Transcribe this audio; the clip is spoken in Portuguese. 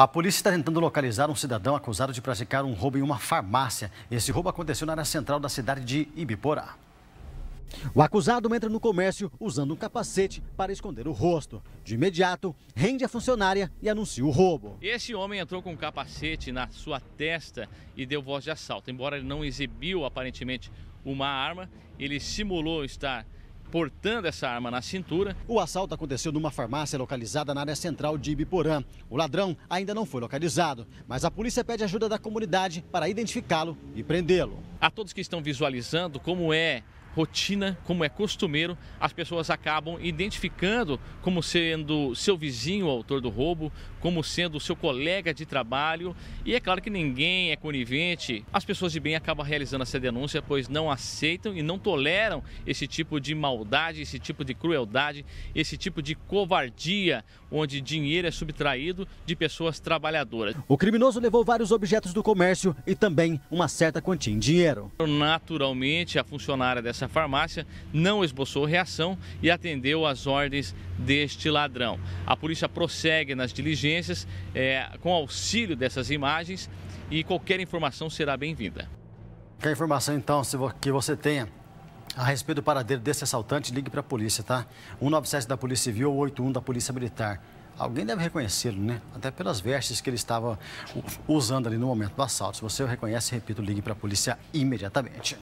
A polícia está tentando localizar um cidadão acusado de praticar um roubo em uma farmácia. Esse roubo aconteceu na área central da cidade de Ibiporá. O acusado entra no comércio usando um capacete para esconder o rosto. De imediato, rende a funcionária e anuncia o roubo. Esse homem entrou com um capacete na sua testa e deu voz de assalto. Embora ele não exibiu aparentemente uma arma, ele simulou estar portando essa arma na cintura. O assalto aconteceu numa farmácia localizada na área central de Ibiporã. O ladrão ainda não foi localizado, mas a polícia pede ajuda da comunidade para identificá-lo e prendê-lo. A todos que estão visualizando como é rotina, como é costumeiro, as pessoas acabam identificando como sendo seu vizinho o autor do roubo, como sendo seu colega de trabalho. E é claro que ninguém é conivente. As pessoas de bem acabam realizando essa denúncia, pois não aceitam e não toleram esse tipo de maldade, esse tipo de crueldade, esse tipo de covardia, onde dinheiro é subtraído de pessoas trabalhadoras. O criminoso levou vários objetos do comércio e também uma certa quantia em dinheiro. Naturalmente, a funcionária dessa essa farmácia não esboçou reação e atendeu às ordens deste ladrão. A polícia prossegue nas diligências é, com auxílio dessas imagens e qualquer informação será bem-vinda. Qualquer informação, então, que você tenha a respeito do paradeiro desse assaltante, ligue para a polícia, tá? 197 da Polícia Civil ou 81 da Polícia Militar. Alguém deve reconhecê-lo, né? Até pelas vestes que ele estava usando ali no momento do assalto. Se você o reconhece, repito, ligue para a polícia imediatamente.